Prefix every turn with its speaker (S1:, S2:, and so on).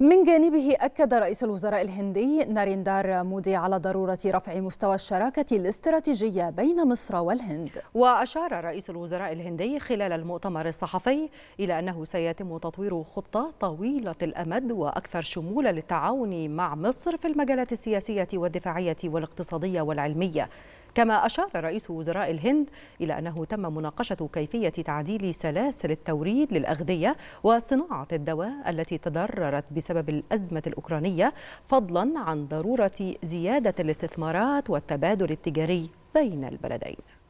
S1: من جانبه أكد رئيس الوزراء الهندي ناريندار مودي على ضرورة رفع مستوى الشراكة الاستراتيجية بين مصر والهند
S2: وأشار رئيس الوزراء الهندي خلال المؤتمر الصحفي إلى أنه سيتم تطوير خطة طويلة الأمد وأكثر شمولا للتعاون مع مصر في المجالات السياسية والدفاعية والاقتصادية والعلمية كما أشار رئيس وزراء الهند إلى أنه تم مناقشة كيفية تعديل سلاسل التوريد للأغذية وصناعة الدواء التي تضررت بسبب الأزمة الأوكرانية فضلا عن ضرورة زيادة الاستثمارات والتبادل التجاري بين البلدين